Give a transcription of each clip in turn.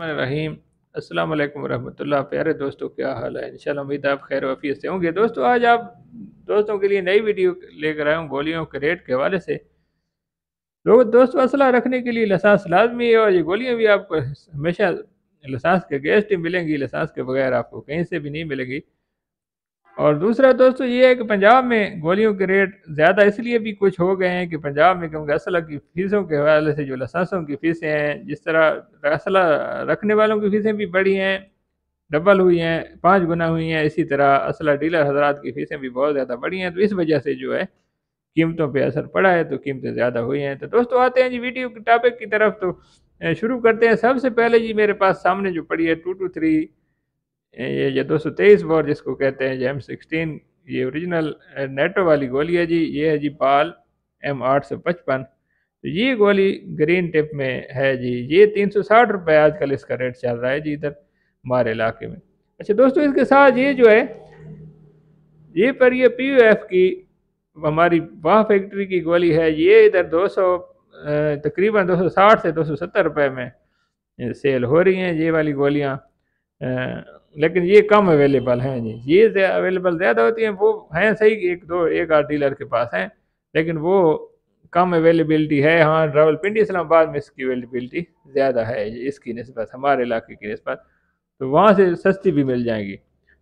रहीम अस्सलाम वालेकुम रहमतुल्लाह प्यारे दोस्तों क्या हाल है इंशाल्लाह उम्मीद आप खैर वफीत से होंगे दोस्तों आज आप दोस्तों के लिए नई वीडियो लेकर आया हूँ गोलियों के रेट के हवाले से लोग दोस्तों असला रखने के लिए लसांस लाजमी है और ये गोलियाँ भी आपको हमेशा लसांस के गेस्ट ही मिलेंगी लसांस के बगैर आपको कहीं से भी नहीं मिलेगी और दूसरा दोस्तों ये है कि पंजाब में गोलियों के रेट ज़्यादा इसलिए भी कुछ हो गए हैं कि पंजाब में क्योंकि असला की फ़ीसों के हवाले से जो लसासों की फ़ीसें हैं जिस तरह असला रखने वालों की फ़ीसें भी बढ़ी हैं डबल हुई हैं पाँच गुना हुई हैं इसी तरह असला डीलर हजरात की फ़ीसें भी बहुत ज़्यादा बढ़ी हैं तो इस वजह से जो है कीमतों पर असर पड़ा है तो कीमतें ज़्यादा हुई हैं तो दोस्तों आते हैं जी वीडियो के टॉपिक की तरफ तो शुरू करते हैं सबसे पहले जी मेरे पास सामने जो पड़ी है टू टू थ्री ये ये तेईस बॉल जिसको कहते हैं जी एम सिक्सटीन ये ओरिजिनल नेटो वाली गोली है जी ये है जी बाल एम आठ सौ पचपन तो ये गोली ग्रीन टिप में है जी ये तीन सौ साठ रुपये आजकल इसका रेट चल रहा है जी इधर हमारे इलाके में अच्छा दोस्तों इसके साथ ये जो है ये पर ये पी की हमारी वाह फैक्ट्री की गोली है ये इधर दो सौ तकरीबन दो सौ साठ से दो सौ सत्तर रुपये में सेल हो रही हैं ये वाली गोलियाँ लेकिन ये कम अवेलेबल हैं जी ये अवेलेबल ज़्यादा होती हैं वो हैं सही एक दो एक आठ डीलर के पास हैं लेकिन वो कम अवेलेबिलिटी है हाँ रावलपिंडी इस्लामाबाद में इसकी अवेलेबिलिटी ज़्यादा है इसकी नस्बत हमारे इलाके की नस्बत तो वहाँ से सस्ती भी मिल जाएंगी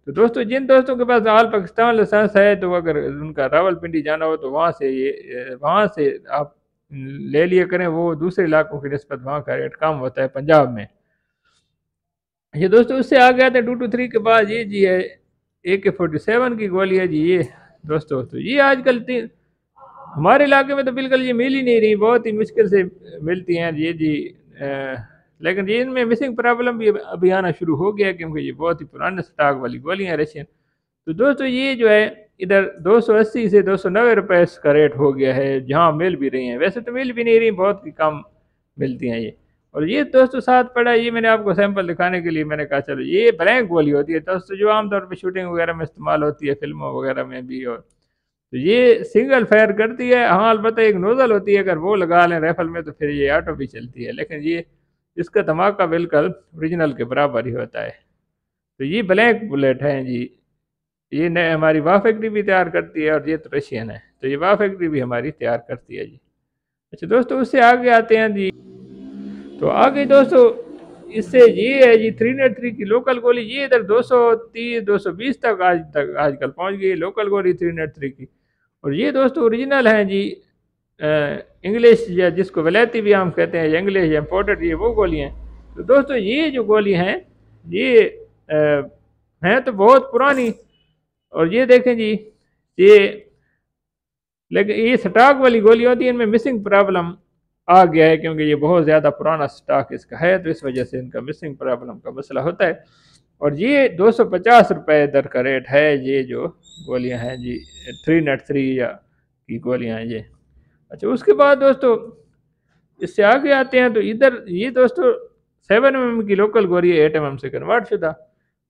तो दोस्तों जिन दोस्तों के पास आल पाकिस्तान लाइसेंस है तो अगर उनका रावलपिंडी जाना हो तो वहाँ से ये वहाँ से आप ले लिया करें वो दूसरे इलाकों की नस्बत वहाँ का रेट कम होता है पंजाब में अच्छा दोस्तों उससे आ गया था टू टू थ्री के बाद ये जी है ए के फोर्टी सेवन की गोली है जी ये दोस्तों तो ये आजकल तीन हमारे इलाके में तो बिल्कुल ये मिल ही नहीं रही बहुत ही मुश्किल से मिलती हैं ये जी आ, लेकिन ये इनमें मिसिंग प्रॉब्लम भी अभी आना शुरू हो गया क्योंकि ये बहुत ही पुराने स्टाक वाली गोलियाँ रशियन तो दोस्तों ये जो है इधर 280 से 290 रुपये का रेट हो गया है जहाँ मिल भी रही हैं वैसे तो मिल भी नहीं रही बहुत ही कम मिलती हैं ये और ये दोस्तों साथ पड़ा ये मैंने आपको सैंपल दिखाने के लिए मैंने कहा चलो ये ब्लैंक गोली होती है दोस्तों जो आमतौर पर शूटिंग वगैरह में इस्तेमाल होती है फिल्मों वगैरह में भी और तो ये सिंगल फायर करती है हाँ अलबत्त एक नोज़ल होती है अगर वो लगा लें राइफल में तो फिर ये ऑटो भी चलती है लेकिन ये इसका धमाका बिल्कुल ओरिजिनल के बराबर ही होता है तो ये ब्लैक बुलेट है जी ये नए हमारी वाह फैक्ट्री भी तैयार करती है और ये तो रशियन है तो ये वाह फैक्ट्री भी हमारी तैयार करती है जी अच्छा दोस्तों उससे आगे आते हैं जी तो आगे दोस्तों इससे ये है जी थ्री नेट थ्री की लोकल गोली ये इधर दो सौ तीस दो सौ बीस तक आज तक आजकल पहुंच गई लोकल गोली थ्री नेट थ्री की और ये दोस्तों ओरिजिनल हैं जी इंग्लिश या जिसको वलैती भी हम कहते हैं इंग्लिश या इम्पोर्टेड ये वो गोली हैं तो दोस्तों ये जो गोली हैं ये हैं तो बहुत पुरानी और ये देखें जी ये लेकिन ये स्टॉक वाली गोली होती है इनमें मिसिंग प्रॉब्लम आ गया है क्योंकि ये बहुत ज़्यादा पुराना स्टॉक इसका है तो इस वजह से इनका मिसिंग प्रॉब्लम का मसला होता है और ये दो सौ पचास रुपये दर का रेट है ये जो गोलियाँ हैं जी थ्री नट थ्री या की गोलियाँ हैं ये अच्छा उसके बाद दोस्तों इससे आगे आते हैं तो इधर ये दोस्तों सेवन एम की लोकल गोली एट एम से कन्वर्ट शुदा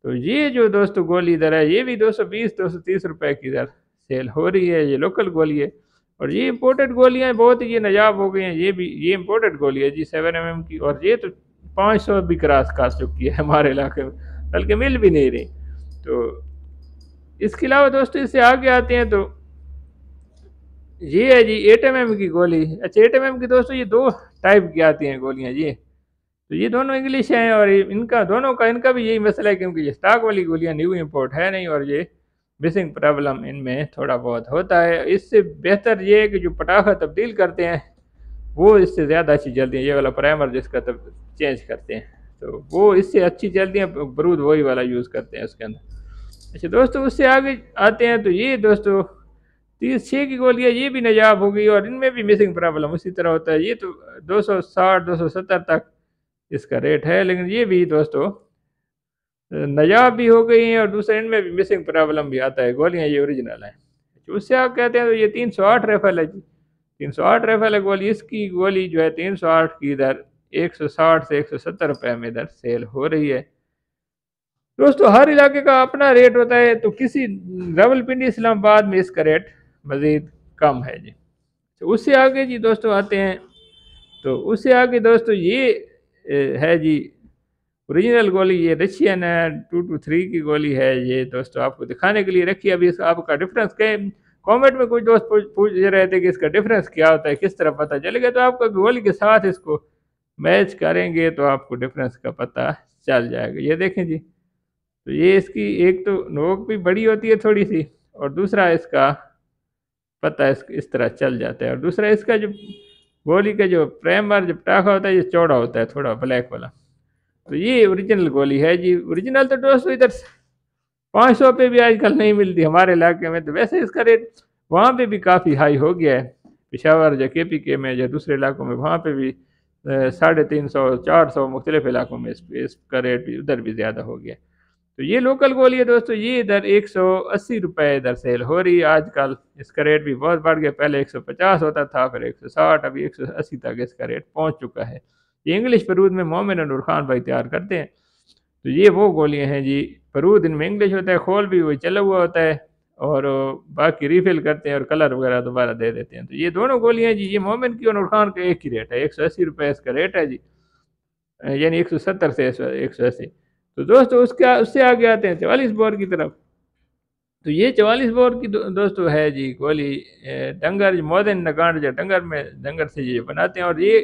तो ये जो दोस्तों गोली इधर है ये भी 220 230 रुपए की इधर सेल हो रही है ये लोकल गोली है और ये इम्पोर्टेड गोलियाँ बहुत ये नजाब हो गई हैं ये भी ये इम्पोर्टेड गोली है जी सेवन एम की और ये तो पाँच सौ भी क्रास काट चुकी है हमारे इलाके में बल्कि मिल भी नहीं रही तो इसके अलावा दोस्तों इससे आगे आते हैं तो ये है जी एट एम की गोली अच्छा एट एम की दोस्तों ये दो टाइप की आती हैं गोलियाँ जी तो ये दोनों इंग्लिश हैं और इनका दोनों का इनका भी यही मसला है क्योंकि ये स्टाक वाली गोलियाँ न्यू इम्पोर्ट है नहीं और ये मिसिंग प्रॉब्लम इनमें थोड़ा बहुत होता है इससे बेहतर ये है कि जो पटाखा तब्दील करते हैं वो इससे ज़्यादा अच्छी जल्दी ये वाला प्राइमर जिसका तब चेंज करते हैं तो वो इससे अच्छी जल्दी बरूद वही वाला यूज़ करते हैं उसके अंदर अच्छा दोस्तों उससे आगे आते हैं तो ये दोस्तों तीस छः की गोलियाँ ये भी नजाब होगी और इनमें भी मिसिंग प्रॉब्लम उसी तरह होता है ये तो दो सौ साठ दो सौ सत्तर तक इसका रेट है लेकिन ये भी दोस्तों नजाब भी हो गई हैं और दूसरे इनमें भी मिसिंग प्रॉब्लम भी आता है गोलियाँ ये ओरिजिनल हैं उससे आप कहते हैं तो ये तीन सौ आठ रेफल है जी तीन सौ आठ रेफल है गोली इसकी गोली जो है तीन सौ आठ की इधर एक सौ साठ से एक सौ सत्तर रुपये में इधर सेल हो रही है दोस्तों हर इलाके का अपना रेट होता है तो किसी रावलपिंडी इस्लामाबाद में इसका रेट मज़ीद कम है जी तो उससे आगे जी दोस्तों आते हैं तो उससे आगे दोस्तों ये है जी ओरिजिनल गोली ये रशियन है टू टू थ्री की गोली है ये दोस्तों आपको दिखाने के लिए रखी अभी आपका डिफरेंस के कमेंट में कुछ दोस्त पूछ रहे थे कि इसका डिफरेंस क्या होता है किस तरह पता चलेगा तो आपको गोली के साथ इसको मैच करेंगे तो आपको डिफरेंस का पता चल जाएगा ये देखें जी तो ये इसकी एक तो नोक भी बड़ी होती है थोड़ी सी और दूसरा इसका पता इस, इस तरह चल जाता है और दूसरा इसका जो गोली का जो प्रेमर जो पटाखा होता है ये चौड़ा होता है थोड़ा ब्लैक वाला तो ये ओरिजिनल गोली है जी ओरिजिनल तो दोस्तों इधर पाँच सौ पे भी आजकल नहीं मिलती हमारे इलाके में तो वैसे इसका रेट वहाँ पे भी काफ़ी हाई हो गया है पिशावर या के पी के में या दूसरे इलाकों में वहाँ पे भी साढ़े तीन सौ चार सौ मुख्तलिफ इलाकों में इस इसका रेट भी उधर भी ज़्यादा हो गया तो ये लोकल गोली है दोस्तों ये इधर एक सौ अस्सी रुपये इधर सेल हो रही है आजकल इसका रेट भी बहुत बढ़ गया पहले एक सौ पचास होता था फिर एक सौ साठ अभी एक सौ अस्सी तक इसका रेट पहुँच चुका है ये इंग्लिश परूद में मोमिन और खान भाई तैयार करते हैं तो ये वो गोलियाँ हैं जी परूद इनमें इंग्लिश होता है खोल भी वही चला हुआ होता है और बाकी रिफिल करते हैं और कलर वगैरह दोबारा दे देते हैं तो ये दोनों गोलियाँ जी ये मोमिन की और ख़ान का एक ही रेट है एक सौ अस्सी रुपये इसका रेट है जी यानी एक सौ सत्तर से एक सौ अस्सी तो दोस्तों उसके उससे आगे आते हैं चवालीस बोर की तरफ तो ये चवालीस बोर की दो, दोस्तों है जी गोली डंगर मोदन नगांड जो डंगर में डंगर से ये बनाते हैं और ये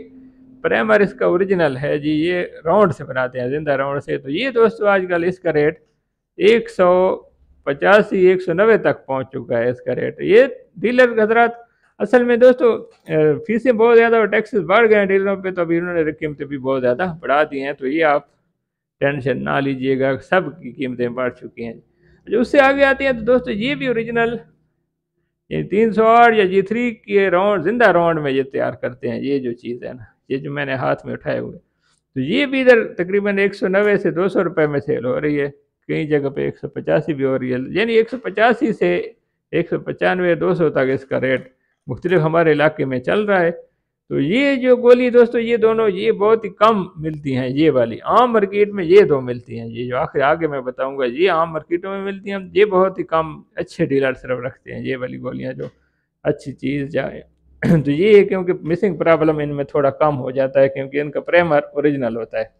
प्राइमर इसका ओरिजिनल है जी ये राउंड से बनाते हैं जिंदा राउंड से तो ये दोस्तों आजकल इसका रेट एक सौ पचासी एक सौ नब्बे तक पहुंच चुका है इसका रेट ये डीलर हजरात असल में दोस्तों फीसें बहुत ज़्यादा और टैक्सेस बढ़ गए हैं डीलरों पे तो अभी उन्होंने कीमतें भी बहुत ज़्यादा बढ़ा दी हैं तो ये आप टेंशन ना लीजिएगा सब की कीमतें बढ़ चुकी हैं जो उससे आगे आती हैं तो दोस्तों ये भी ओरिजिनल तीन सौ आठ या जी थ्री के राउंड जिंदा राउंड में ये तैयार करते हैं ये जो चीज़ है ना ये जो मैंने हाथ में उठाए हुए तो ये भी इधर तकरीबन 190 से 200 रुपए में सेल हो रही है कई जगह पे एक भी हो रही है यानी एक से एक सौ पचानवे दो सौ तक इसका रेट मुख्तलिफ हमारे इलाके में चल रहा है तो ये जो गोली दोस्तों ये दोनों ये बहुत ही कम मिलती हैं ये वाली आम मार्केट में ये दो मिलती हैं ये जो आखिर आगे मैं बताऊंगा ये आम मार्केटों में मिलती हैं ये बहुत ही कम अच्छे डीलर सिर्फ रखते हैं ये वाली गोलियाँ जो अच्छी चीज़ जाए तो ये है क्योंकि मिसिंग प्रॉब्लम इनमें थोड़ा कम हो जाता है क्योंकि इनका प्राइमर ओरिजिनल होता है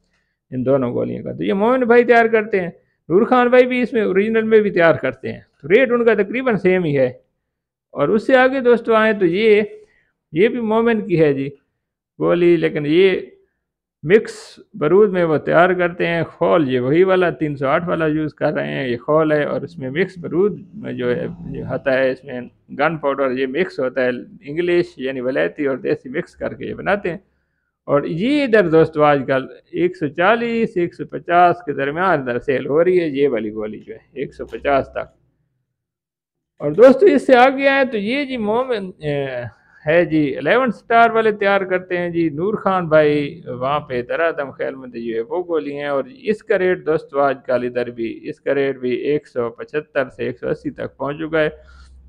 इन दोनों गोलियों का तो ये मोमिन भाई तैयार करते हैं नूर खान भाई भी इसमें ओरिजिनल में भी तैयार करते हैं तो रेट उनका तकरीबन सेम ही है और उससे आगे दोस्तों आए तो ये ये भी मोमिन की है जी गोली लेकिन ये मिक्स बरूद में वो तैयार करते हैं खोल ये वही वाला 308 वाला यूज़ कर रहे हैं ये खोल है और इसमें मिक्स बरूद में जो है जो होता है इसमें गन पाउडर ये मिक्स होता है इंग्लिश यानी वलैती और देसी मिक्स करके ये बनाते हैं और ये इधर दोस्तों आजकल 140 150 के दरमियान इधर सेल हो रही है ये वाली गोली जो है पचास तक और दोस्तों इससे आगे आए तो ये जी मोम है जी एलेवन स्टार वाले तैयार करते हैं जी नूर खान भाई वहाँ पे दम खैल में जो है वो गोली हैं और इसका रेट दोस्तों आज काली दर भी इसका रेट भी एक सौ पचहत्तर से एक सौ अस्सी तक पहुँच चुका है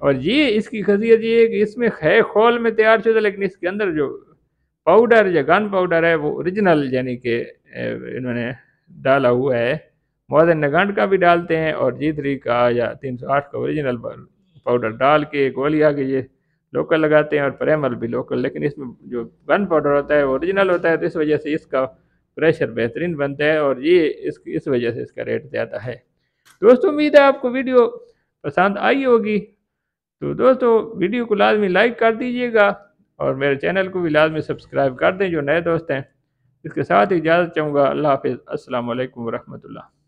और ये इसकी खसियत ये है कि इसमें है खोल में तैयार चुका लेकिन इसके अंदर जो पाउडर या गन पाउडर है वो ओरिजिनल यानी कि इन्होंने डाला हुआ है मोहन नगंड का भी डालते हैं और जी थ्री का या तीन सौ आठ का ओरिजिनल पाउडर डाल के गोलियाँ के ये लोकल लगाते हैं और प्रेमल भी लोकल लेकिन इसमें जो गन पाउडर होता है ओरिजिनल होता है तो इस वजह से इसका प्रेशर बेहतरीन बनता है और ये इस इस वजह से इसका रेट ज़्यादा है दोस्तों उम्मीद है आपको वीडियो पसंद आई होगी तो दोस्तों वीडियो को लाजमी लाइक कर दीजिएगा और मेरे चैनल को भी लाजमी सब्सक्राइब कर दें जो नए दोस्त हैं इसके साथ ही इजाज़त चाहूँगा अल्लाह हाफिज़ असल वरहमल्ला